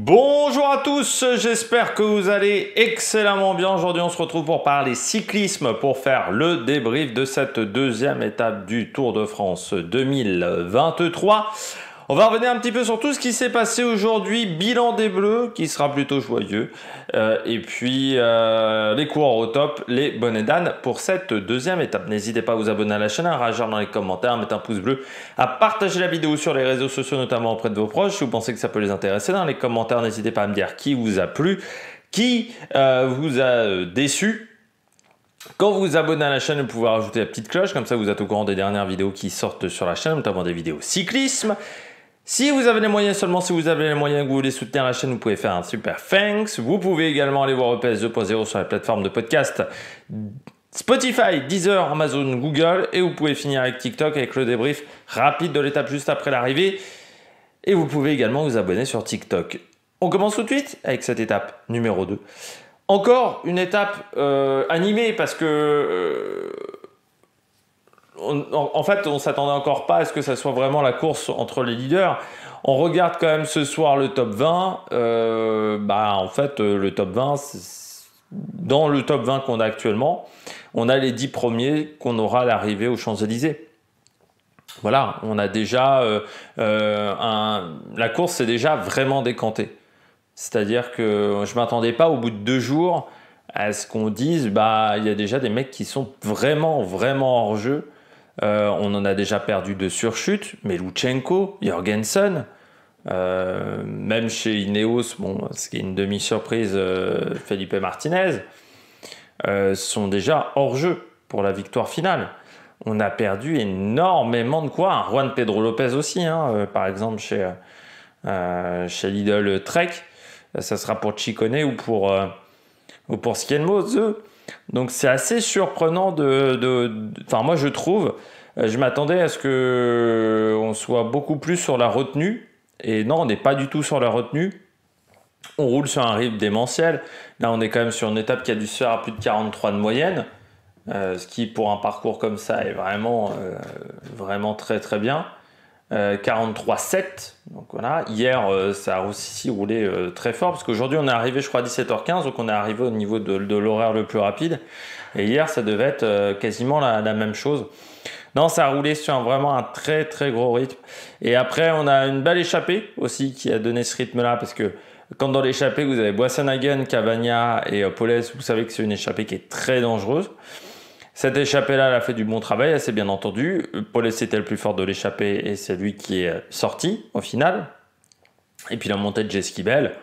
Bonjour à tous, j'espère que vous allez excellemment bien. Aujourd'hui, on se retrouve pour parler cyclisme, pour faire le débrief de cette deuxième étape du Tour de France 2023. On va revenir un petit peu sur tout ce qui s'est passé aujourd'hui. Bilan des Bleus, qui sera plutôt joyeux. Euh, et puis, euh, les coureurs au top, les bonnets d'âne pour cette deuxième étape. N'hésitez pas à vous abonner à la chaîne, à réagir dans les commentaires, à mettre un pouce bleu, à partager la vidéo sur les réseaux sociaux, notamment auprès de vos proches. Si vous pensez que ça peut les intéresser, dans les commentaires, n'hésitez pas à me dire qui vous a plu, qui euh, vous a déçu. Quand vous vous abonnez à la chaîne, vous pouvez rajouter la petite cloche, comme ça vous êtes au courant des dernières vidéos qui sortent sur la chaîne, notamment des vidéos cyclisme. Si vous avez les moyens, seulement si vous avez les moyens que vous voulez soutenir la chaîne, vous pouvez faire un super thanks. Vous pouvez également aller voir EPS 2.0 sur les plateformes de podcast Spotify, Deezer, Amazon, Google. Et vous pouvez finir avec TikTok avec le débrief rapide de l'étape juste après l'arrivée. Et vous pouvez également vous abonner sur TikTok. On commence tout de suite avec cette étape numéro 2. Encore une étape euh, animée parce que euh, en, fait, on s'attendait encore pas à ce que ça soit vraiment la course entre les leaders. On regarde quand même ce soir le top 20. Euh, bah, en fait, euh, le top 20, dans le top 20 qu'on a actuellement, on a les 10 premiers qu'on aura à l'arrivée aux Champs-Élysées. Voilà, on a déjà euh, la course s'est déjà vraiment décantée. C'est-à-dire que je m'attendais pas au bout de deux jours à ce qu'on dise bah il y a déjà des mecs qui sont vraiment vraiment hors jeu euh, on en a déjà perdu de surchutes, mais Luchenko, Jorgensen, euh, même chez Ineos, bon, ce qui est une demi-surprise, euh, Felipe Martinez, sont déjà hors jeu pour la victoire finale. On a perdu énormément de quoi. Juan Pedro Lopez aussi, hein, par exemple, chez, chez Lidl Trek. Ça sera pour Chicone ou pour, ou donc c'est assez surprenant de... Enfin moi je trouve, euh, je m'attendais à ce qu'on soit beaucoup plus sur la retenue. Et non, on n'est pas du tout sur la retenue. On roule sur un rythme démentiel. Là, on est quand même sur une étape qui a dû se faire à plus de 43 de moyenne. Euh, ce qui, pour un parcours comme ça, est vraiment, euh, vraiment très très bien. 43,7. Euh, donc voilà, hier euh, ça a aussi roulé euh, très fort parce qu'aujourd'hui on est arrivé, je crois, à 17h15, donc on est arrivé au niveau de, l'horaire le plus rapide. Et hier ça devait être quasiment la, même chose. Non, ça a roulé sur un, vraiment un très très gros rythme. Et après, on a une belle échappée aussi qui a donné ce rythme-là parce que quand dans l'échappée vous avez Boissenhagen, Cavagna et Poles vous savez que c'est une échappée qui est très dangereuse. Cette échappée-là, elle a fait du bon travail, assez bien entendu. Paul, était le plus fort de l'échappée et c'est lui qui est sorti au final. Et puis la montée de Jeskibel,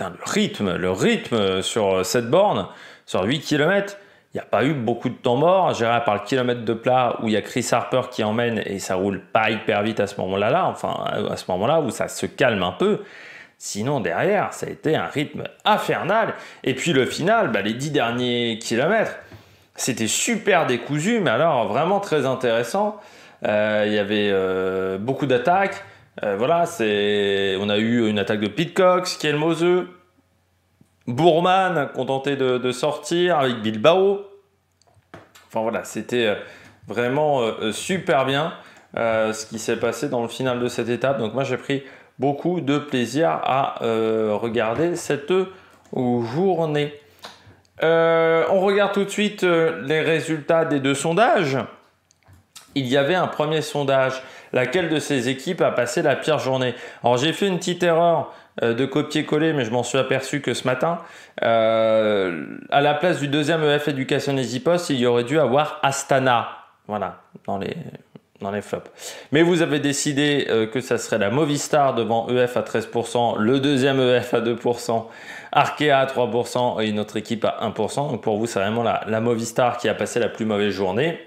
le rythme, le rythme sur cette borne, sur 8 km, il n'y a pas eu beaucoup de temps mort. Géré par le kilomètre de plat où il y a Chris Harper qui emmène et ça roule pas hyper vite à ce moment-là, enfin à ce moment-là où ça se calme un peu. Sinon, derrière, ça a été un rythme infernal. Et puis le final, bah, les 10 derniers kilomètres c'était super décousu, mais alors vraiment très intéressant. Euh, il y avait euh, beaucoup d'attaques. Euh, voilà, c'est, on a eu une attaque de Pitcox, Kelmoseux, Bourman, contenté de, de sortir avec Bilbao. Enfin voilà, c'était vraiment super bien ce qui s'est passé dans le final de cette étape. Donc moi j'ai pris beaucoup de plaisir à regarder cette journée. Euh, on regarde tout de suite euh, les résultats des deux sondages. Il y avait un premier sondage. Laquelle de ces équipes a passé la pire journée Alors j'ai fait une petite erreur euh, de copier-coller, mais je m'en suis aperçu que ce matin, à la place du deuxième EF Education Easy Post, il y aurait dû avoir Astana. Voilà, dans les, dans les flops. Mais vous avez décidé que ça serait la Movistar devant EF à 13%, le deuxième EF à 2%. Arkea à 3% et notre équipe à 1%. Donc pour vous, c'est vraiment la, mauvaise star qui a passé la plus mauvaise journée.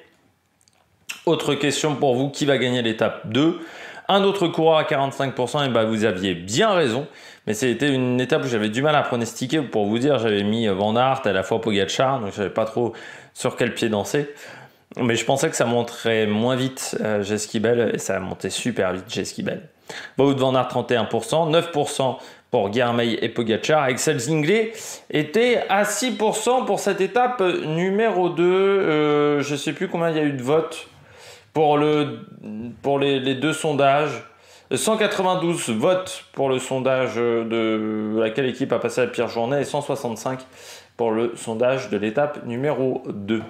Autre question pour vous, qui va gagner l'étape 2 un autre coureur à 45%, et eh ben vous aviez bien raison. Mais c'était une étape où j'avais du mal à pronostiquer. Pour vous dire, j'avais mis Van Aert à la fois Pogacar, donc je savais pas trop sur quel pied danser. Mais je pensais que ça monterait moins vite euh, Jeskibel, et ça a monté super vite Jeskibel. Wout Van Aert 31%, 9% pour et Pogacar. Excel Zinglet était à 6% pour cette étape numéro 2. Euh, je ne sais plus combien il y a eu de votes pour, le, pour les, deux sondages. 192 votes pour le sondage de laquelle équipe a passé la pire journée et 165 pour le sondage de l'étape numéro 2.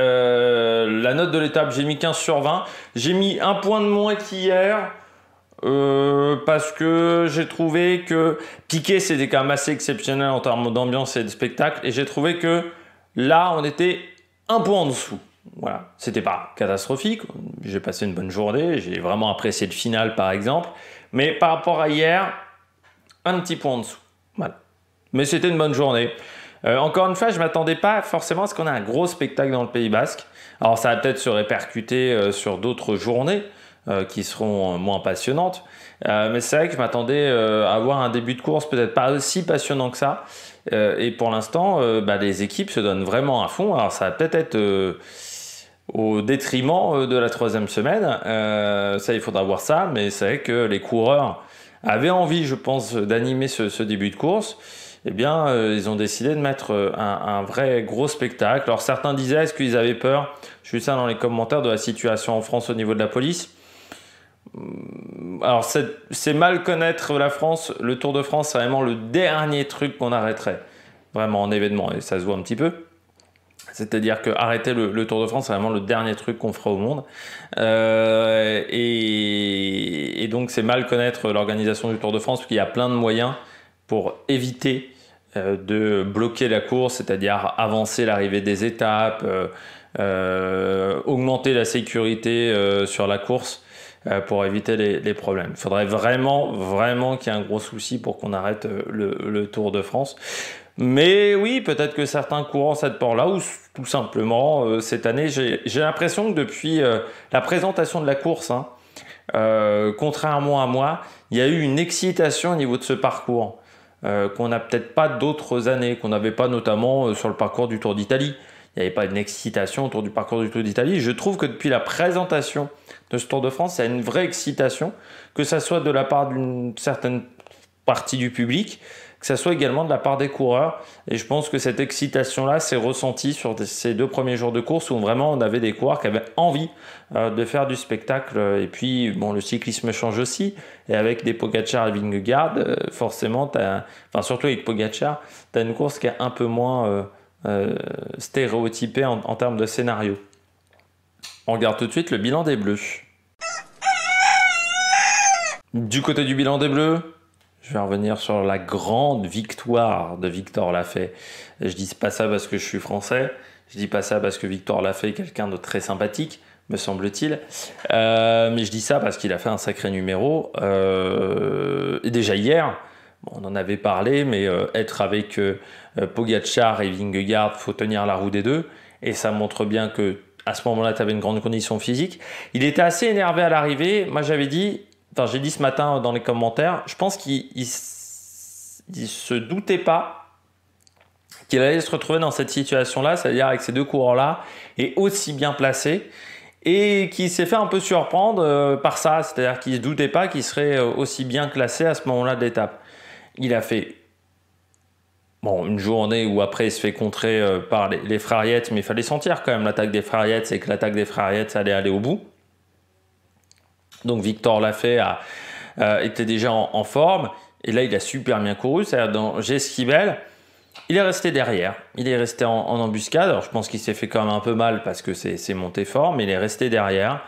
Euh, la note de l'étape, j'ai mis 15 sur 20. J'ai mis un point de moins qu'hier. Euh, parce que j'ai trouvé que Piqué c'était quand même assez exceptionnel en termes d'ambiance et de spectacle et j'ai trouvé que là on était un peu en dessous. Voilà, c'était pas catastrophique, j'ai passé une bonne journée, j'ai vraiment apprécié le final par exemple, mais par rapport à hier, un petit point en dessous. Voilà. Mais c'était une bonne journée. Euh, encore une fois, je m'attendais pas forcément à ce qu'on ait un gros spectacle dans le Pays Basque. Alors ça a peut-être se répercuter euh, sur d'autres journées, euh, qui seront euh, moins passionnantes. Euh, mais c'est vrai que je m'attendais à avoir un début de course peut-être pas aussi passionnant que ça. et pour l'instant, bah, les équipes se donnent vraiment à fond. Alors ça va peut-être être, au détriment de la troisième semaine. ça, il faudra voir ça. Mais c'est vrai que les coureurs avaient envie, je pense, d'animer ce, début de course eh bien, ils ont décidé de mettre un, vrai gros spectacle. Alors, certains disaient, est-ce qu'ils avaient peur je suis ça dans les commentaires de la situation en France au niveau de la police. Hum, alors c'est mal connaître la France. Le Tour de France, c'est vraiment le dernier truc qu'on arrêterait, vraiment en événement, et ça se voit un petit peu. C'est-à-dire que arrêter le, Tour de France, c'est vraiment le dernier truc qu'on fera au monde. Euh, et, donc c'est mal connaître l'organisation du Tour de France, parce qu'il y a plein de moyens pour éviter euh, de bloquer la course, c'est-à-dire avancer l'arrivée des étapes, euh, augmenter la sécurité sur la course. Euh, pour éviter les, problèmes. Il faudrait vraiment, vraiment qu'il y ait un gros souci pour qu'on arrête euh, le, Tour de France. Mais oui, peut-être que certains courants cette porte là ou tout simplement, euh, cette année, j'ai l'impression que depuis la présentation de la course, hein, contrairement à moi, il y a eu une excitation au niveau de ce parcours qu'on n'a peut-être pas d'autres années, qu'on n'avait pas notamment sur le parcours du Tour d'Italie. Il n'y avait pas une excitation autour du parcours du Tour d'Italie. Je trouve que depuis la présentation de ce Tour de France. Il a une vraie excitation, que ce soit de la part d'une certaine partie du public, que ce soit également de la part des coureurs. Et je pense que cette excitation-là s'est ressentie sur ces deux premiers jours de course où vraiment on avait des coureurs qui avaient envie euh, de faire du spectacle. Et puis, bon, le cyclisme change aussi. Et avec des Pogacar et Vingegaard, euh, forcément, as, enfin, surtout avec Pogacar, tu as une course qui est un peu moins euh, stéréotypée en, en, termes de scénario. On regarde tout de suite le bilan des bleus. Du côté du bilan des bleus, je vais revenir sur la grande victoire de Victor Lafay. Je dis pas ça parce que je suis français, je dis pas ça parce que Victor Lafay est quelqu'un de très sympathique, me semble-t-il. Euh, mais je dis ça parce qu'il a fait un sacré numéro. Euh, déjà hier, on en avait parlé, mais euh, être avec Pogachar et Vingegaard, faut tenir la roue des deux. Et ça montre bien que à ce moment-là, tu avais une grande condition physique. Il était assez énervé à l'arrivée. Moi, j'avais dit, enfin, j'ai dit ce matin dans les commentaires, je pense qu'il ne se doutait pas qu'il allait se retrouver dans cette situation-là, c'est-à-dire avec ces deux coureurs-là, et aussi bien placé, et qu'il s'est fait un peu surprendre euh, par ça, c'est-à-dire qu'il ne se doutait pas qu'il serait euh, aussi bien classé à ce moment-là de l'étape. Il a fait Bon, une journée où après il se fait contrer euh, par les, les Frariettes, mais il fallait sentir quand même l'attaque des Frariettes, c'est que l'attaque des Frariettes allait aller au bout. Donc Victor Lafay a, était déjà en, forme, et là il a super bien couru, c'est-à-dire dans Geskibel, il est resté derrière, il est resté en, embuscade, alors je pense qu'il s'est fait quand même un peu mal parce que c'est monté fort, mais il est resté derrière.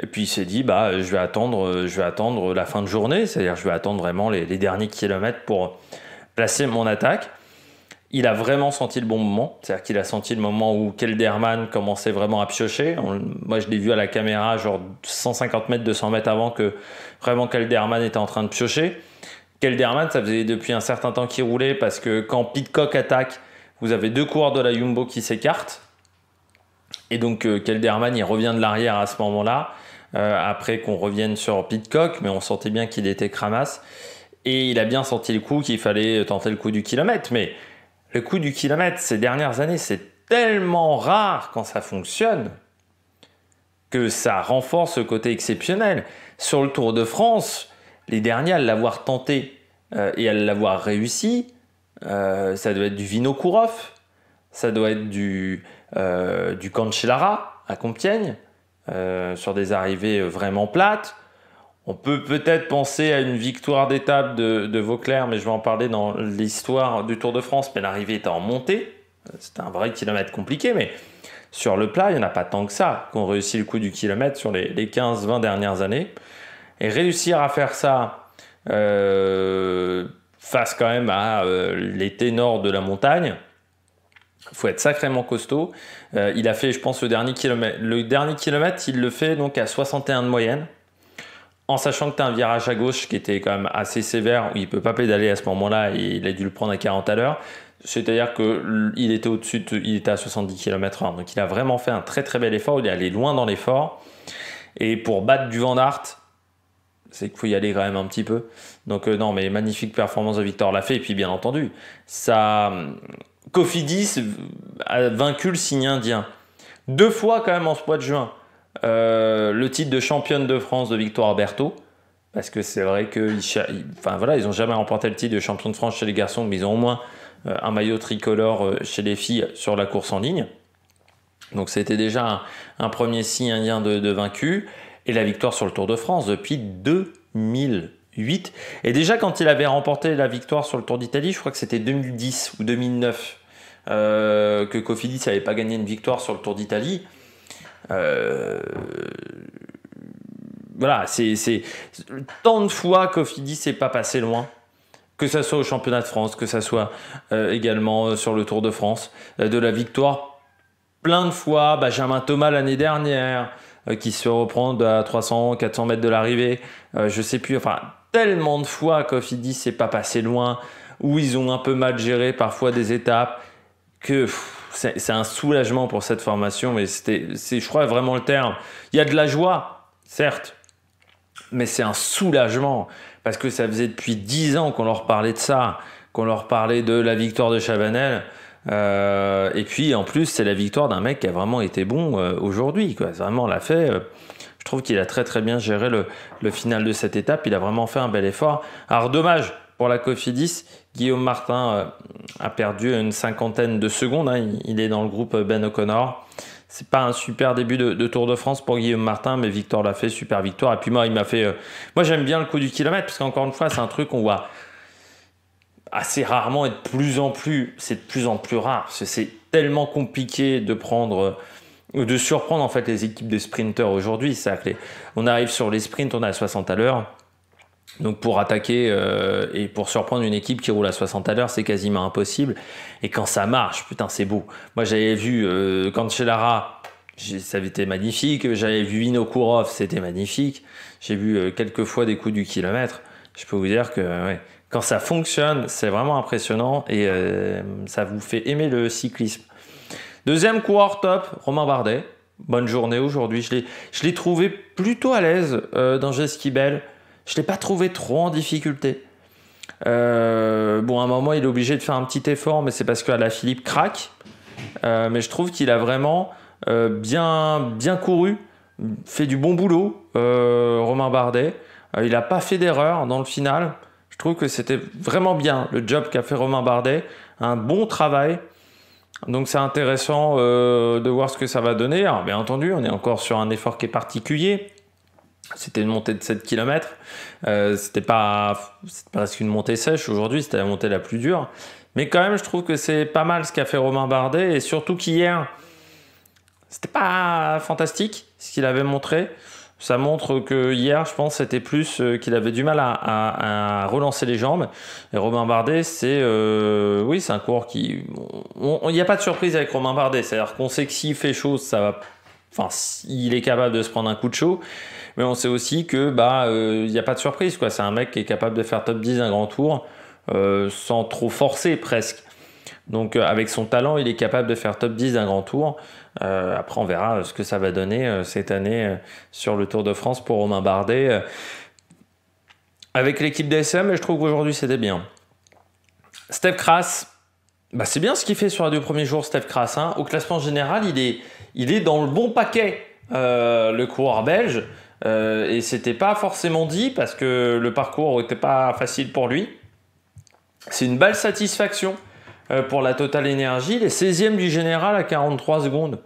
Et puis il s'est dit, bah, je vais attendre, euh, je vais attendre la fin de journée, c'est-à-dire je vais attendre vraiment les, derniers kilomètres pour placer mon attaque il a vraiment senti le bon moment. C'est-à-dire qu'il a senti le moment où Kelderman commençait vraiment à piocher. moi, je l'ai vu à la caméra, genre 150 mètres, 200 mètres avant que vraiment Kelderman était en train de piocher. Kelderman, ça faisait depuis un certain temps qu'il roulait parce que quand Pitcock attaque, vous avez deux coureurs de la Jumbo qui s'écartent. Et donc, euh, Kelderman, il revient de l'arrière à ce moment-là. Euh, après qu'on revienne sur Pitcock, mais on sentait bien qu'il était cramasse. Et il a bien senti le coup qu'il fallait tenter le coup du kilomètre. Mais le coût du kilomètre, ces dernières années, c'est tellement rare quand ça fonctionne que ça renforce le côté exceptionnel. Sur le Tour de France, les derniers à l'avoir tenté euh, et à l'avoir réussi, euh, ça doit être du Vinokourov, ça doit être du, euh, du Cancellara à Compiègne, sur des arrivées vraiment plates, on peut peut-être penser à une victoire d'étape de, de, Vauclair, mais je vais en parler dans l'histoire du Tour de France. Mais l'arrivée est en montée. C'est un vrai kilomètre compliqué, mais sur le plat, il n'y en a pas tant que ça qu'on réussit le coup du kilomètre sur les, 15-20 dernières années. Et réussir à faire ça euh, face quand même à euh, l'été nord de la montagne, il faut être sacrément costaud. Euh, il a fait, je pense, le dernier kilomètre. Le dernier kilomètre, il le fait donc à 61 de moyenne en sachant que tu as un virage à gauche qui était quand même assez sévère, où il peut pas pédaler à ce moment-là, et il a dû le prendre à 40 à l'heure. C'est-à-dire qu'il était au-dessus, il était à 70 km/h. Donc il a vraiment fait un très très bel effort, il est allé loin dans l'effort. Et pour battre du vent d'art c'est qu'il faut y aller quand même un petit peu. Donc euh, non, mais magnifique performance de Victor fait. Et puis bien entendu, ça, Cofidis a vaincu le signe indien. Deux fois quand même en ce mois de juin. Euh, le titre de championne de France de Victoire Berthaud, parce que c'est vrai qu'ils enfin, voilà, ils jamais remporté le titre de champion de France chez les garçons, mais ils ont au moins euh, un maillot tricolore euh, chez les filles sur la course en ligne. Donc c'était déjà un, premier signe indien de, de, vaincu. Et la victoire sur le Tour de France depuis 2008. Et déjà quand il avait remporté la victoire sur le Tour d'Italie, je crois que c'était 2010 ou 2009, que Cofidis n'avait pas gagné une victoire sur le Tour d'Italie. Euh, voilà, c'est tant de fois qu'Ofidi s'est pas passé loin que ce soit au championnat de France, que ça soit euh, également euh, sur le Tour de France, de la victoire plein de fois. Benjamin Thomas l'année dernière, qui se reprend à 300, 400 mètres de l'arrivée, je sais plus, enfin, tellement de fois qu'Ofidi s'est pas passé loin, où ils ont un peu mal géré parfois des étapes, que c'est un soulagement pour cette formation. Mais c'était, je crois, vraiment le terme. Il y a de la joie, certes, mais c'est un soulagement parce que ça faisait depuis dix ans qu'on leur parlait de ça, qu'on leur parlait de la victoire de Chavanel. Euh, et puis en plus, c'est la victoire d'un mec qui a vraiment été bon euh, aujourd'hui. Vraiment, l'a fait. Euh, je trouve qu'il a très très bien géré le, le, final de cette étape. Il a vraiment fait un bel effort. Alors dommage, pour la Cofidis. Guillaume Martin euh, a perdu une cinquantaine de secondes. Hein. Il est dans le groupe Ben O'Connor. C'est pas un super début de, Tour de France pour Guillaume Martin, mais Victor l'a fait, super victoire. Et puis moi, il m'a fait. Euh, moi, j'aime bien le coup du kilomètre, parce qu'encore une fois, c'est un truc qu'on voit assez rarement et de plus en plus. C'est de plus en plus rare. C'est tellement compliqué de prendre euh, de surprendre en fait les équipes de sprinteurs aujourd'hui. cest on arrive sur les sprints, on a 60 à l'heure. Donc pour attaquer euh, et pour surprendre une équipe qui roule à 60 à l'heure, c'est quasiment impossible. Et quand ça marche, putain, c'est beau. Moi, j'avais vu euh, Cancellara, ça avait été magnifique. J'avais vu Inokurov, c'était magnifique. J'ai vu euh, quelques fois des coups du kilomètre. Je peux vous dire que quand ça fonctionne, c'est vraiment impressionnant et euh, ça vous fait aimer le cyclisme. Deuxième coureur top, Romain Bardet. Bonne journée aujourd'hui. Je l'ai trouvé plutôt à l'aise dans Jeskibel. Je ne l'ai pas trouvé trop en difficulté. Euh, bon, à un moment, il est obligé de faire un petit effort, mais c'est parce que la Philippe craque. Euh, mais je trouve qu'il a vraiment euh, bien, bien couru, fait du bon boulot, Romain Bardet. il n'a pas fait d'erreur dans le final. Je trouve que c'était vraiment bien le job qu'a fait Romain Bardet. Un bon travail. Donc c'est intéressant de voir ce que ça va donner. bien entendu, on est encore sur un effort qui est particulier. C'était une montée de 7 km. Euh, c'était pas, presque une montée sèche aujourd'hui, c'était la montée la plus dure. Mais quand même, je trouve que c'est pas mal ce qu'a fait Romain Bardet et surtout qu'hier, c'était pas fantastique ce qu'il avait montré. Ça montre que hier, je pense, c'était plus euh, qu'il avait du mal à, relancer les jambes. Et Romain Bardet, c'est euh, oui, c'est un coureur qui, il n'y a pas de surprise avec Romain Bardet. C'est-à-dire qu'on sait que s'il fait chose, ça va Enfin, il est capable de se prendre un coup de chaud, mais on sait aussi que bah euh, il n'y a pas de surprise quoi. C'est un mec qui est capable de faire top 10 d'un grand tour euh, sans trop forcer presque. Donc euh, avec son talent, il est capable de faire top 10 d'un grand tour. après, on verra ce que ça va donner cette année sur le Tour de France pour Romain Bardet. avec l'équipe DSM, je trouve qu'aujourd'hui c'était bien. Steph Kras, bah, c'est bien ce qu'il fait sur les deux premiers jours, Steph Kras. Hein. Au classement général, il est il est dans le bon paquet, euh, le coureur belge. Et euh, et c'était pas forcément dit parce que le parcours n'était pas facile pour lui. C'est une belle satisfaction euh, pour la Total Energy. Les 16e du général à 43 secondes.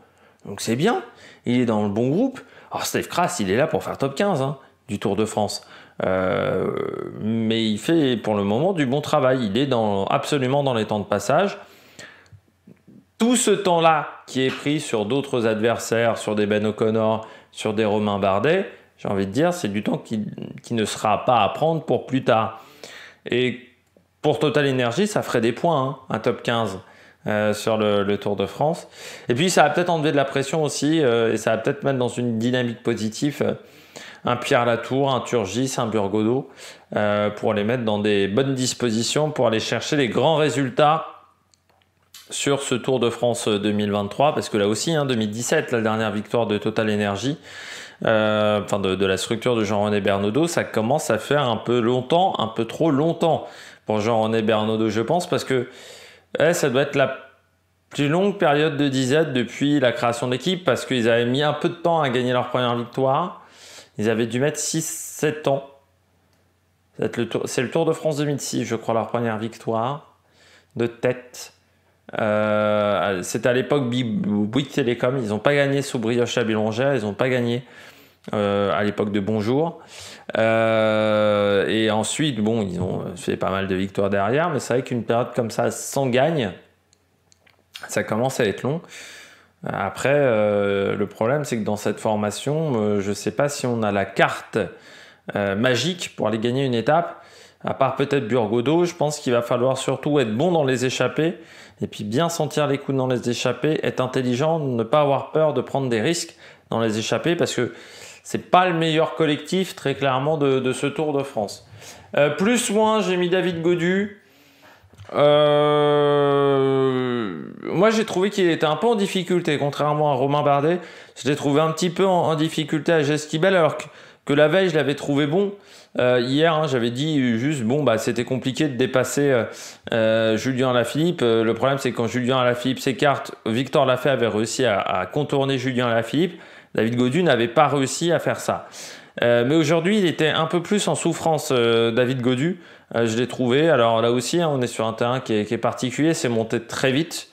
Donc c'est bien. Il est dans le bon groupe. Alors Steve Kras, il est là pour faire top 15 hein, du Tour de France. mais il fait pour le moment du bon travail. Il est absolument dans les temps de passage tout ce temps-là qui est pris sur d'autres adversaires, sur des Ben O'Connor, sur des Romain Bardet, j'ai envie de dire, c'est du temps qui, ne sera pas à prendre pour plus tard. Et pour Total Energy, ça ferait des points, hein, un top 15 euh, sur le, Tour de France. Et puis ça va peut-être enlever de la pression aussi, euh, et ça va peut-être mettre dans une dynamique positive euh, un Pierre Latour, un Turgis, un Burgodo, pour les mettre dans des bonnes dispositions, pour aller chercher les grands résultats sur ce Tour de France 2023, euh, parce que là aussi, 2017, hein, la dernière victoire de Total Energy, euh, enfin de, la structure de Jean-René Bernaudot, ça commence à faire un peu longtemps, un peu trop longtemps pour Jean-René Bernaudot, je pense, parce que eh, ça doit être la plus longue période de disette depuis la création de l'équipe, parce qu'ils avaient mis un peu de temps à gagner leur première victoire. Ils avaient dû mettre 6-7 ans. C'est le Tour de France 2006, je crois, leur première victoire de tête. Euh, c'est c'était à l'époque Bouygues Télécom. Ils n'ont pas gagné sous Brioche à Ils n'ont pas gagné euh, à l'époque de Bonjour. Euh, et ensuite, bon, ils ont fait pas mal de victoires derrière. Mais c'est vrai qu'une période comme ça, sans gagne, ça commence à être long. Après, le problème, c'est que dans cette formation, je ne sais pas si on a la carte magique pour aller gagner une étape. À part peut-être Burgodo, je pense qu'il va falloir surtout être bon dans les échappées et puis bien sentir les coups dans les échappées, être intelligent, ne pas avoir peur de prendre des risques dans les échappées parce que c'est pas le meilleur collectif très clairement de, ce Tour de France. Plus euh, plus moins, j'ai mis David Godu. Euh, moi, j'ai trouvé qu'il était un peu en difficulté, contrairement à Romain Bardet. Je l'ai trouvé un petit peu en, difficulté à Gestibel, alors que que la veille, je l'avais trouvé bon. Euh, hier, hein, j'avais dit juste, bon, bah, c'était compliqué de dépasser euh, euh, Julien Lafilippe. Le problème, c'est quand Julien Lafilippe s'écarte, Victor Lafay avait réussi à, contourner Julien Lafilippe. David Godu n'avait pas réussi à faire ça. mais aujourd'hui, il était un peu plus en souffrance, David Godu. je l'ai trouvé. Alors là aussi, hein, on est sur un terrain qui est particulier. C'est monté très vite.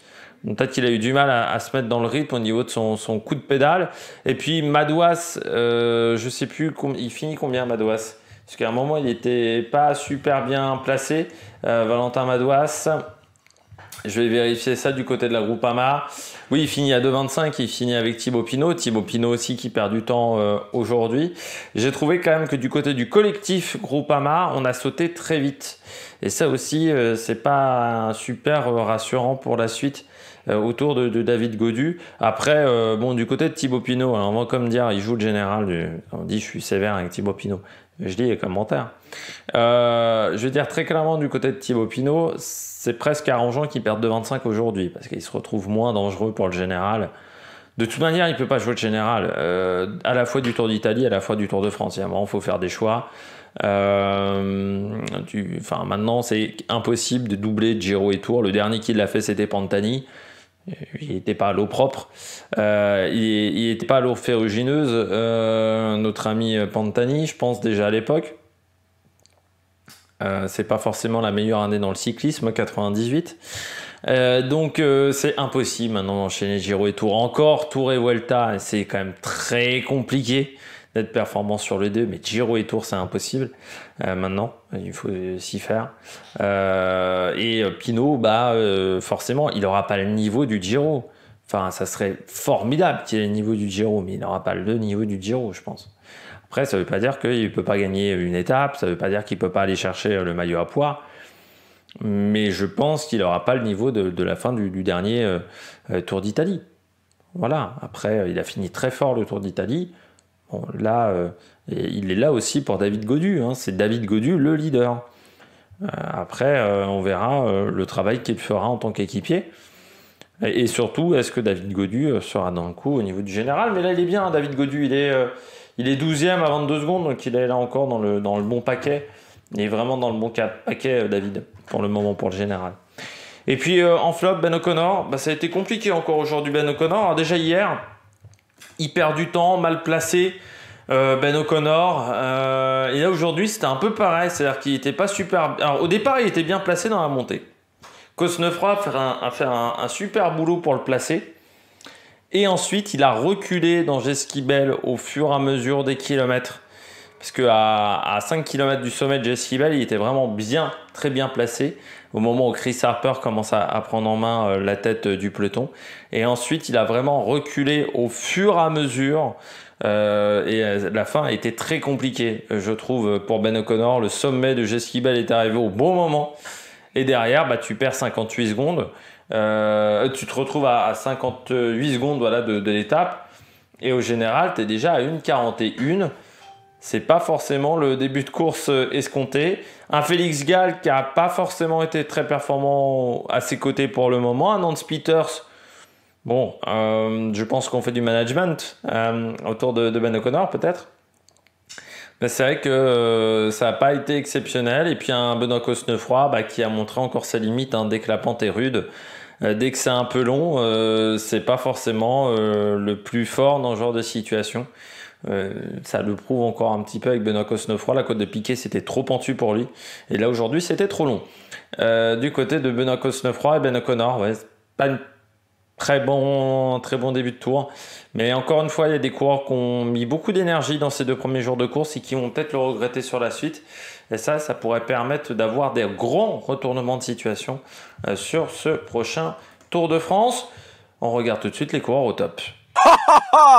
Peut-être qu'il a eu du mal à, se mettre dans le rythme au niveau de son, coup de pédale. Et puis Madouas, je euh, je sais plus, il finit combien Madouas Parce qu'à un moment, il n'était pas super bien placé. Euh, Valentin Madouas, je vais vérifier ça du côté de la Groupama. Oui, il finit à 2,25, il finit avec Thibaut Pinot. Thibaut Pinot aussi qui perd du temps euh, aujourd'hui. J'ai trouvé quand même que du côté du collectif Groupama, on a sauté très vite. Et ça aussi, ce n'est pas super rassurant pour la suite euh, autour de, David Godu. Après, euh, bon, du côté de Thibaut Pinot, hein, on va comme dire, il joue le général. on dit, je suis sévère avec Thibaut Pinot. Je lis les commentaires. Euh, je veux dire très clairement du côté de Thibaut Pinot, c'est presque arrangeant qu'il perde de 25 aujourd'hui parce qu'il se retrouve moins dangereux pour le général. De toute manière, il peut pas jouer le général, à la fois du Tour d'Italie, à la fois du Tour de France. Il y a faut faire des choix. enfin, maintenant, c'est impossible de doubler Giro et Tour. Le dernier qui l'a fait, c'était Pantani il n'était pas à l'eau propre, euh, il n'était pas à l'eau ferrugineuse, euh, notre ami Pantani, je pense déjà à l'époque. Euh, c'est pas forcément la meilleure année dans le cyclisme, 98. donc c'est impossible maintenant d'enchaîner Giro et Tour. Encore Tour et Vuelta, c'est quand même très compliqué d'être performant sur les deux, mais Giro et Tour, c'est impossible. Euh, maintenant, il faut s'y faire. Euh, et euh, Pino, bah, forcément, il n'aura pas le niveau du Giro. Enfin, ça serait formidable qu'il ait le niveau du Giro, mais il n'aura pas le niveau du Giro, je pense. Après, ça ne veut pas dire qu'il ne peut pas gagner une étape, ça ne veut pas dire qu'il ne peut pas aller chercher le maillot à poids mais je pense qu'il n'aura pas le niveau de, la fin du, dernier Tour d'Italie. Voilà, après, il a fini très fort le Tour d'Italie là, euh, il est là aussi pour David Godu. Hein. c'est David Godu le leader. Euh, après, euh, on verra le travail qu'il fera en tant qu'équipier. Et, surtout, est-ce que David Godu sera dans le coup au niveau du général Mais là, il est bien, hein, David Godu. Il est, il est 12e à 22 secondes, donc il est là encore dans le, dans le bon paquet. Il est vraiment dans le bon paquet, David, pour le moment, pour le général. Et puis en flop, Ben O'Connor, bah, ça a été compliqué encore aujourd'hui, Ben O'Connor. déjà hier, il perd du temps, mal placé. Euh, ben O'Connor. Euh, et là aujourd'hui, c'était un peu pareil, c'est-à-dire qu'il n'était pas super. au départ, il était bien placé dans la montée. Cosnefroy a fait un, super boulot pour le placer. Et ensuite, il a reculé dans Jeskibel au fur et à mesure des kilomètres. Parce qu'à 5 km du sommet de Jeskibel, il était vraiment bien, très bien placé au moment où Chris Harper commence à, prendre en main euh, la tête euh, du peloton. Et ensuite, il a vraiment reculé au fur et à mesure. Euh, et la fin a été très compliquée, je trouve, pour Ben O'Connor. Le sommet de Jeskibel est arrivé au bon moment. Et derrière, bah, tu perds 58 secondes. tu te retrouves à, 58 secondes voilà, de, l'étape. Et au général, tu es déjà à 1,41 c'est pas forcément le début de course euh, escompté. Un Félix Gall qui n'a pas forcément été très performant à ses côtés pour le moment. Un Hans Peters, bon, euh, je pense qu'on fait du management euh, autour de, de Ben O'Connor peut-être. Mais c'est vrai que ça n'a pas été exceptionnel. Et puis un Benoît Cosnefroy bah, qui a montré encore sa limite dès que la pente est rude. dès que c'est un peu long, c'est pas forcément le plus fort dans ce genre de situation. Euh, ça le prouve encore un petit peu avec Benoît Cosnefroy. La côte de Piquet, c'était trop pentu pour lui. Et là, aujourd'hui, c'était trop long. Euh, du côté de Benoît Cosnefroy et Benoît Connor, pas Très bon, très bon début de tour. Mais encore une fois, il y a des coureurs qui ont mis beaucoup d'énergie dans ces deux premiers jours de course et qui vont peut-être le regretter sur la suite. Et ça, ça pourrait permettre d'avoir des grands retournements de situation euh, sur ce prochain Tour de France. On regarde tout de suite les coureurs au top.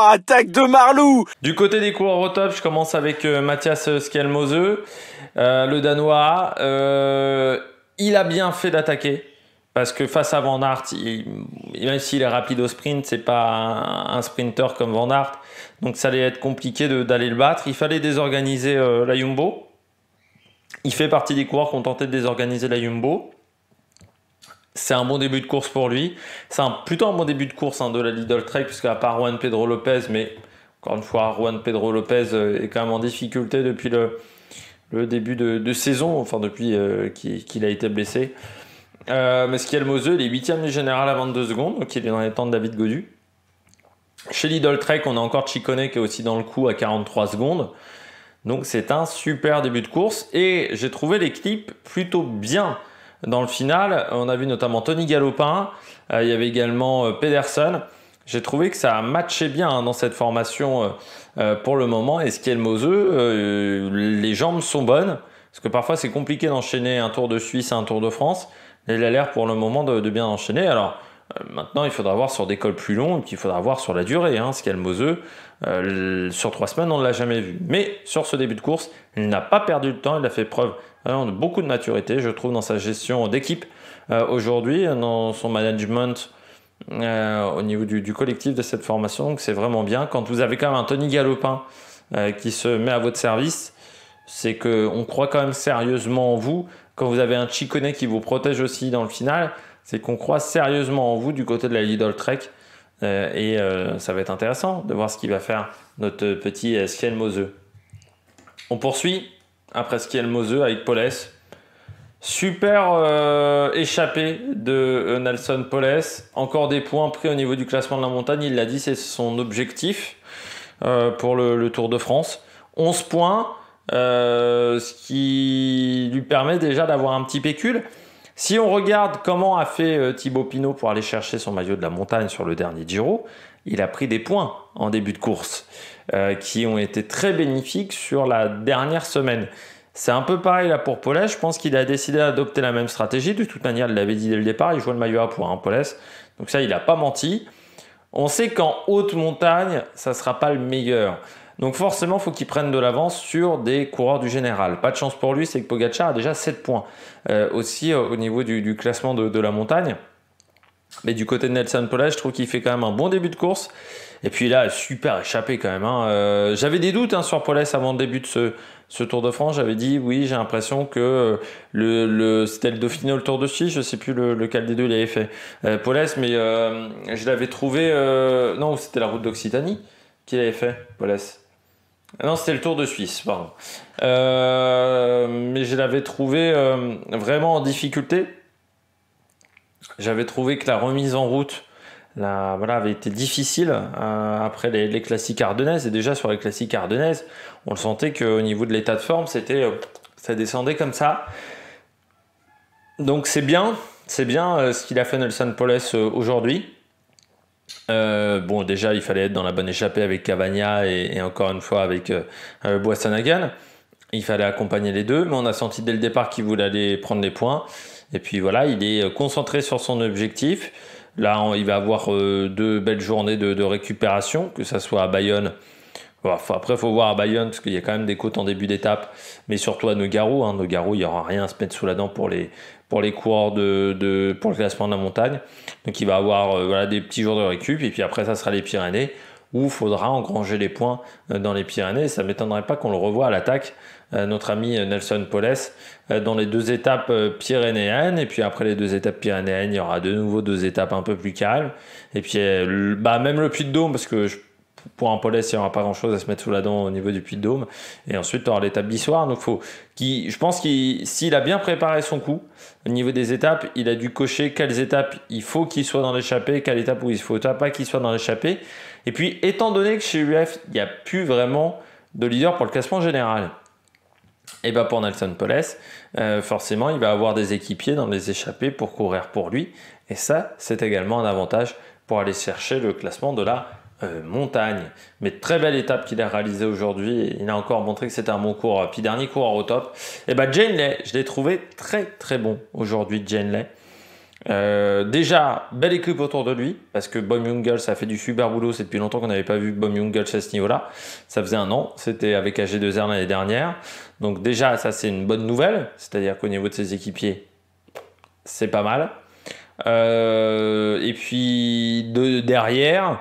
Attaque de Marlou Du côté des coureurs au top, je commence avec euh, Mathias euh, Skjelmose, euh, le Danois. il a bien fait d'attaquer. Parce que face à Van Aert, même s'il est rapide au sprint, c'est pas un, sprinter comme Van Aert, donc ça allait être compliqué d'aller le battre. Il fallait désorganiser la Jumbo. Il fait partie des coureurs qui ont tenté de désorganiser la Jumbo. C'est un bon début de course pour lui. C'est plutôt un bon début de course hein, de la Lidl Trek, puisque part Juan Pedro Lopez, mais encore une fois, Juan Pedro Lopez euh, est quand même en difficulté depuis le, début de, saison, enfin depuis euh, qu'il a été blessé. Euh, mais est Moseux, il est 8 du général à 22 secondes, donc il est dans les temps de David Godu. Chez Lidl Trek, on a encore Chicone qui est aussi dans le coup à 43 secondes. Donc c'est un super début de course et j'ai trouvé les clips plutôt bien dans le final. On a vu notamment Tony Galopin, euh, il y avait également euh, Pedersen. J'ai trouvé que ça a matché bien hein, dans cette formation euh, pour le moment. Et ce qui est le Moseux, les jambes sont bonnes, parce que parfois c'est compliqué d'enchaîner un tour de Suisse à un tour de France. Et il a l'air pour le moment de, de bien enchaîner. Alors, euh, maintenant, il faudra voir sur des cols plus longs et puis il faudra voir sur la durée. Hein, ce Hein, le Moseux euh, sur trois semaines, on ne l'a jamais vu. Mais sur ce début de course, il n'a pas perdu le temps. Il a fait preuve vraiment hein, de beaucoup de maturité, je trouve, dans sa gestion d'équipe euh, aujourd'hui, dans son management au niveau du, collectif de cette formation. Donc c'est vraiment bien. Quand vous avez quand même un Tony Galopin qui se met à votre service, c'est qu'on croit quand même sérieusement en vous. Quand vous avez un Chiconet qui vous protège aussi dans le final, c'est qu'on croit sérieusement en vous du côté de la Lidl Trek. Euh, et euh, ça va être intéressant de voir ce qu'il va faire notre petit Skiel euh, Moseux. On poursuit après Skiel Moseux avec Poles. Super échappé de Nelson Poles. Encore des points pris au niveau du classement de la montagne. Il l'a dit, c'est son objectif pour le, le, Tour de France. 11 points, ce qui lui permet déjà d'avoir un petit pécule. Si on regarde comment a fait euh, Thibaut Pinot pour aller chercher son maillot de la montagne sur le dernier Giro, il a pris des points en début de course euh, qui ont été très bénéfiques sur la dernière semaine. C'est un peu pareil là pour Paulet. Je pense qu'il a décidé d'adopter la même stratégie. De toute manière, il l'avait dit dès le départ, il jouait le maillot à points, en hein, Paulet. Donc ça, il n'a pas menti. On sait qu'en haute montagne, ça ne sera pas le meilleur. Donc forcément, il faut qu'il prenne de l'avance sur des coureurs du général. Pas de chance pour lui, c'est que Pogacar a déjà 7 points. Euh, aussi euh, au niveau du, classement de, la montagne. Mais du côté de Nelson Pollet, je trouve qu'il fait quand même un bon début de course. Et puis là, super échappé quand même. Hein. Euh, j'avais des doutes hein, sur Poles avant le début de ce, Tour de France. J'avais dit, oui, j'ai l'impression que c'était le Dauphiné le Tour de Suisse. je ne sais plus lequel des deux il avait fait. Euh, mais je l'avais trouvé... non, c'était la route d'Occitanie qu'il avait fait, Poles. Ah non, c'était le Tour de Suisse, pardon. Euh, mais je l'avais trouvé euh, vraiment en difficulté. J'avais trouvé que la remise en route voilà, avait été difficile euh, après les, classiques ardennaises. Et déjà sur les classiques ardennaises, on le sentait qu'au niveau de l'état de forme, c'était, ça descendait comme ça. Donc c'est bien, c'est bien ce qu'il a fait Nelson Poles aujourd'hui. Euh, bon, déjà, il fallait être dans la bonne échappée avec Cavagna et, encore une fois avec euh, euh Il fallait accompagner les deux, mais on a senti dès le départ qu'il voulait aller prendre les points. Et puis voilà, il est euh, concentré sur son objectif. Là, il va avoir deux belles journées de, récupération, que ce soit à Bayonne. après, il faut voir à Bayonne, parce qu'il y a quand même des côtes en début d'étape, mais surtout à Nogaro. Hein. Nogaro, il n'y aura rien à se mettre sous la dent pour les, pour les coureurs de, pour le classement de la montagne. Donc il va avoir euh, voilà, des petits jours de récup et puis après ça sera les Pyrénées où il faudra engranger les points euh, dans les Pyrénées. Ça ne m'étonnerait pas qu'on le revoie à l'attaque, euh, notre ami Nelson Poles, dans les deux étapes pyrénéennes. Et puis après les deux étapes pyrénéennes, il y aura de nouveau deux étapes un peu plus calmes. Et puis bah, même le Puy de Dôme, parce que je pour un Poles, il n'y aura pas grand chose à se mettre sous la dent au niveau du puits de Dôme. Et ensuite, dans auras l'étape d'histoire. faut, qui, je pense qu'il, s'il a bien préparé son coup, au niveau des étapes, il a dû cocher quelles étapes il faut qu'il soit dans l'échappée, quelle étape où il ne faut pas qu'il soit dans l'échappée. Et puis, étant donné que chez UF, il n'y a plus vraiment de leader pour le classement général. Et eh bien pour Nelson Poles, euh, forcément, il va avoir des équipiers dans les échappées pour courir pour lui. Et ça, c'est également un avantage pour aller chercher le classement de la euh, montagne. Mais très belle étape qu'il a réalisée aujourd'hui. Il a encore montré que c'était un bon coureur. Puis dernier coureur au top. Et eh ben bah, Jane je l'ai trouvé très très bon aujourd'hui, Jane Lay. Euh, déjà, belle équipe autour de lui, parce que Bom Jungels a fait du super boulot. C'est depuis longtemps qu'on n'avait pas vu Bom Jungels à ce niveau-là. Ça faisait un an, c'était avec AG2R l'année dernière. Donc, déjà, ça c'est une bonne nouvelle, c'est-à-dire qu'au niveau de ses équipiers, c'est pas mal. Euh, et puis de, derrière,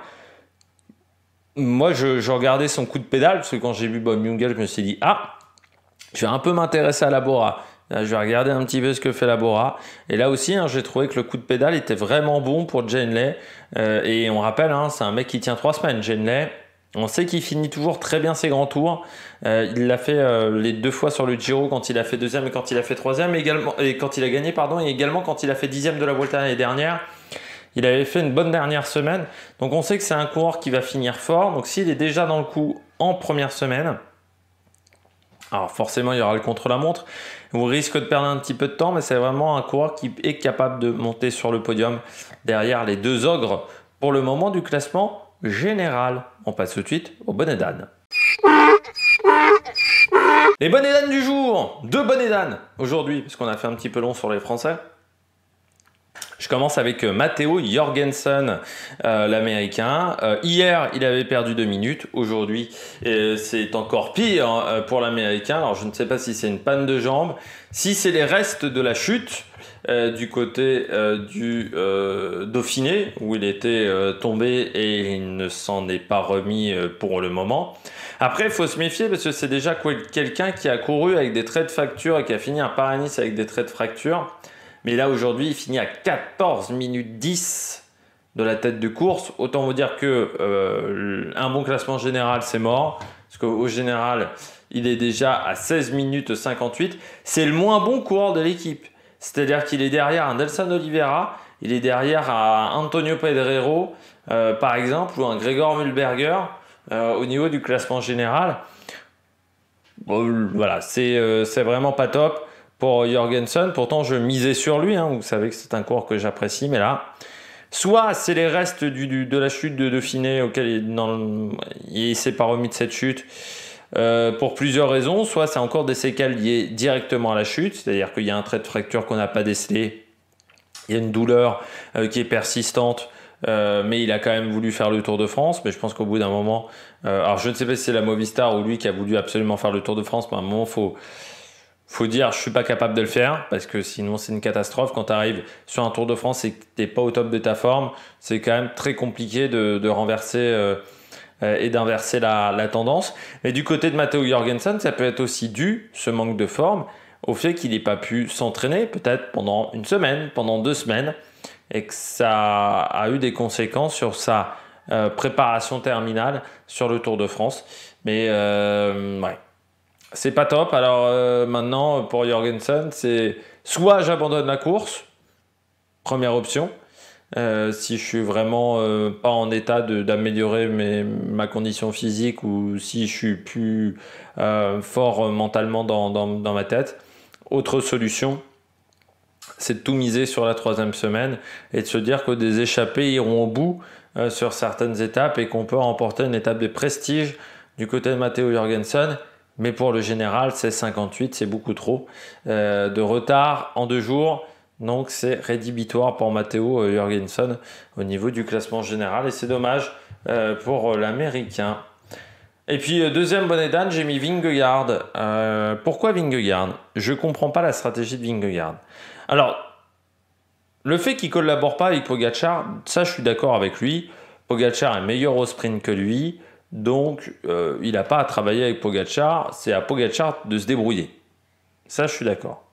moi, je, regardais son coup de pédale, parce que quand j'ai vu Bob Mungel, je me suis dit, ah, je vais un peu m'intéresser à la Bora. je vais regarder un petit peu ce que fait la Bora. Et là aussi, hein, j'ai trouvé que le coup de pédale était vraiment bon pour Jenley. Euh, et on rappelle, hein, c'est un mec qui tient trois semaines, Jenley. On sait qu'il finit toujours très bien ses grands tours. Euh, il l'a fait euh, les deux fois sur le Giro quand il a fait deuxième et quand il a fait troisième, et également quand il a gagné pardon, et également quand il a fait dixième de la Volta l'année dernière. Il avait fait une bonne dernière semaine. Donc on sait que c'est un coureur qui va finir fort. Donc s'il est déjà dans le coup en première semaine, alors forcément il y aura le contre-la-montre. Vous risque de perdre un petit peu de temps, mais c'est vraiment un coureur qui est capable de monter sur le podium derrière les deux ogres pour le moment du classement général. On passe tout de suite au bonnet d'âne. Les bonnets d'âne du jour Deux bonnets d'âne aujourd'hui, parce qu'on a fait un petit peu long sur les Français. Je commence avec euh, Matteo Jorgensen, euh, l'Américain. Euh, hier, il avait perdu deux minutes. Aujourd'hui, c'est encore pire hein, pour l'Américain. Alors, je ne sais pas si c'est une panne de jambe, si c'est les restes de la chute. du côté du Dauphiné, où il était tombé et il ne s'en est pas remis pour le moment. Après, il faut se méfier parce que c'est déjà quelqu'un qui a couru avec des traits de fracture et qui a fini un paranis avec des traits de fracture. Mais là, aujourd'hui, il finit à 14 minutes 10 de la tête de course. Autant vous dire que euh, un bon classement général, c'est mort. Parce qu'au général, il est déjà à 16 minutes 58. C'est le moins bon coureur de l'équipe. C'est-à-dire qu'il est derrière un Nelson Oliveira, il est derrière un Antonio Pedrero, euh, par exemple, ou un Gregor Mühlberger euh, au niveau du classement général. voilà, c'est vraiment pas top pour Jorgensen. Pourtant, je misais sur lui. Hein. Vous savez que c'est un cours que j'apprécie, mais là, soit c'est les restes de la chute de Dauphiné auquel il, ne s'est pas remis de cette chute. Euh, pour plusieurs raisons, soit c'est encore des séquelles liées directement à la chute, c'est-à-dire qu'il y a un trait de fracture qu'on n'a pas décelé, il y a une douleur euh, qui est persistante, euh, mais il a quand même voulu faire le Tour de France. Mais je pense qu'au bout d'un moment, alors je ne sais pas si c'est la Movistar ou lui qui a voulu absolument faire le Tour de France, mais à un moment, faut faut dire je suis pas capable de le faire parce que sinon c'est une catastrophe quand tu arrives sur un Tour de France et que tu n'es pas au top de ta forme c'est quand même très compliqué de, renverser euh, euh, et d'inverser la, tendance mais du côté de Matteo Jorgensen ça peut être aussi dû ce manque de forme au fait qu'il n'ait pas pu s'entraîner peut-être pendant une semaine pendant deux semaines et que ça a eu des conséquences sur sa euh, préparation terminale sur le Tour de France mais ouais c'est pas top. Alors euh, maintenant, pour Jorgensen, c'est soit j'abandonne la course, première option, euh, si je suis vraiment euh, pas en état d'améliorer ma condition physique ou si je suis plus fort mentalement dans, ma tête. Autre solution, c'est de tout miser sur la troisième semaine et de se dire que des échappés iront au bout sur certaines étapes et qu'on peut remporter une étape de prestige du côté de Matteo Jorgensen mais pour le général, c'est 58, c'est beaucoup trop euh, de retard en deux jours. Donc c'est rédhibitoire pour Matteo euh, Jorgensen au niveau du classement général et c'est dommage euh, pour l'Américain. Et puis deuxième bonnet d'âne, j'ai mis Vingegaard. pourquoi Vingegaard Je ne comprends pas la stratégie de Vingegaard. Alors le fait qu'il collabore pas avec Pogacar, ça je suis d'accord avec lui. Pogacar est meilleur au sprint que lui. Donc, euh, il n'a pas à travailler avec Pogachar. C'est à Pogachar de se débrouiller. Ça, je suis d'accord.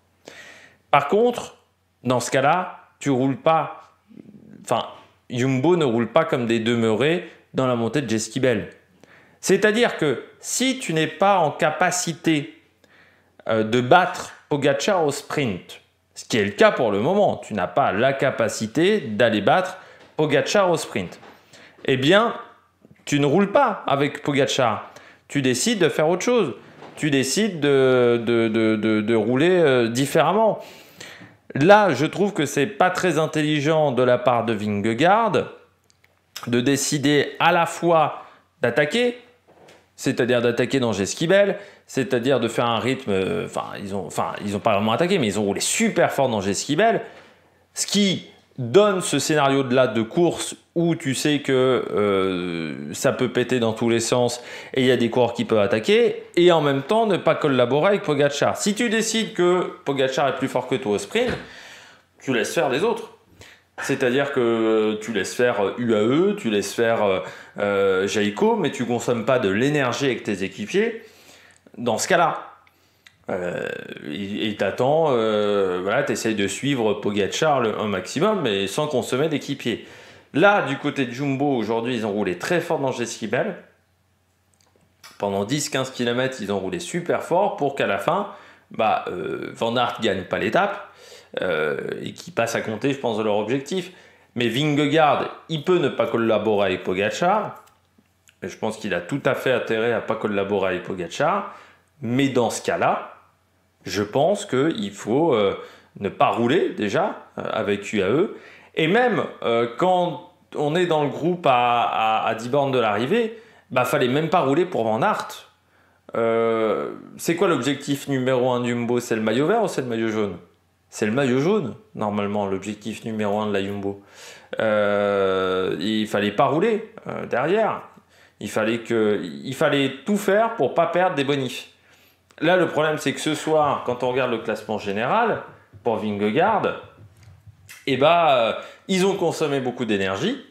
Par contre, dans ce cas-là, tu roules pas. Enfin, Jumbo ne roule pas comme des demeurés dans la montée de Jeskibel. C'est-à-dire que si tu n'es pas en capacité euh, de battre Pogachar au sprint, ce qui est le cas pour le moment, tu n'as pas la capacité d'aller battre Pogachar au sprint, eh bien, tu ne roules pas avec Pogacar, Tu décides de faire autre chose. Tu décides de, de, rouler euh, différemment. Là, je trouve que c'est pas très intelligent de la part de Vingegaard de décider à la fois d'attaquer, c'est-à-dire d'attaquer dans Gesquibel, c'est-à-dire de faire un rythme. Euh, enfin, ils ont, enfin, ils ont pas vraiment attaqué, mais ils ont roulé super fort dans Gesquibel, ce qui donne ce scénario de là de course où tu sais que euh, ça peut péter dans tous les sens et il y a des coureurs qui peuvent attaquer et en même temps ne pas collaborer avec Pogachar. Si tu décides que Pogachar est plus fort que toi au sprint, tu laisses faire les autres. C'est-à-dire que tu laisses faire UAE, euh, tu laisses faire euh, Jaiko mais tu consommes pas de l'énergie avec tes équipiers dans ce cas-là. Euh, il, t'attend, euh, voilà, tu de suivre Pogacar le, un maximum, mais sans consommer d'équipier. Là, du côté de Jumbo, aujourd'hui, ils ont roulé très fort dans Jeskibel. Pendant 10-15 km, ils ont roulé super fort pour qu'à la fin, bah, euh, Van Aert gagne pas l'étape et qui passe à compter, je pense, de leur objectif. Mais Vingegaard, il peut ne pas collaborer avec Pogacar. Et je pense qu'il a tout à fait intérêt à pas collaborer avec Pogacar. Mais dans ce cas-là, je pense qu'il faut euh, ne pas rouler déjà euh, avec UAE. Et même euh, quand on est dans le groupe à, à, 10 bornes de l'arrivée, bah fallait même pas rouler pour Van Aert. c'est quoi l'objectif numéro 1 d'Umbo C'est le maillot vert ou c'est le maillot jaune C'est le maillot jaune, normalement, l'objectif numéro 1 de la Jumbo. il fallait pas rouler derrière. Il fallait, que, il fallait tout faire pour pas perdre des bonifs. Là, le problème, c'est que ce soir, quand on regarde le classement général pour Vingegaard, eh ben, euh, ils ont consommé beaucoup d'énergie.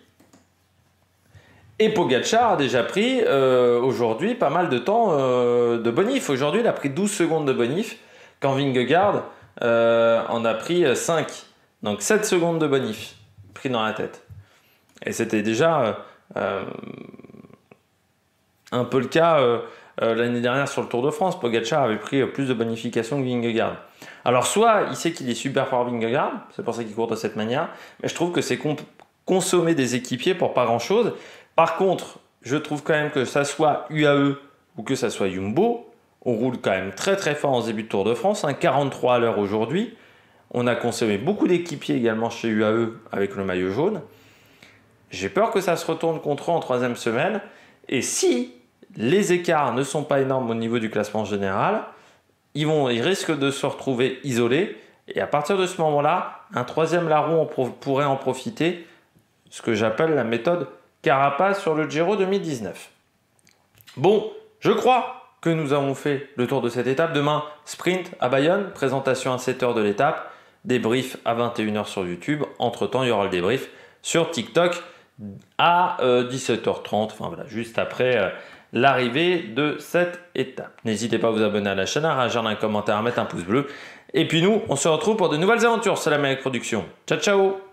Et Pogachar a déjà pris euh, aujourd'hui pas mal de temps euh, de bonif. Aujourd'hui, il a pris 12 secondes de bonif, quand Vingegaard en a pris 5. Donc 7 secondes de bonif pris dans la tête. Et c'était déjà un peu le cas euh, l'année dernière sur le Tour de France, Pogacar avait pris euh, plus de bonifications que Vingegaard. Alors soit il sait qu'il est super fort Vingegaard, c'est pour ça qu'il court de cette manière, mais je trouve que c'est consommer des équipiers pour pas grand-chose. Par contre, je trouve quand même que ça soit UAE ou que ça soit Jumbo, on roule quand même très très fort en début de Tour de France, 43 hein, à l'heure aujourd'hui. On a consommé beaucoup d'équipiers également chez UAE avec le maillot jaune. J'ai peur que ça se retourne contre eux en troisième semaine. Et si les écarts ne sont pas énormes au niveau du classement général. Ils, vont, ils risquent de se retrouver isolés. Et à partir de ce moment-là, un troisième larron pourrait en profiter, ce que j'appelle la méthode Carapace sur le Giro 2019. Bon, je crois que nous avons fait le tour de cette étape. Demain, sprint à Bayonne, présentation à 7h de l'étape, débrief à 21h sur YouTube. Entre-temps, il y aura le débrief sur TikTok à 17h30, euh, enfin voilà, juste après euh, l'arrivée de cette étape. N'hésitez pas à vous abonner à la chaîne, à rajouter un commentaire, à mettre un pouce bleu. Et puis nous, on se retrouve pour de nouvelles aventures. sur la Production. Ciao, ciao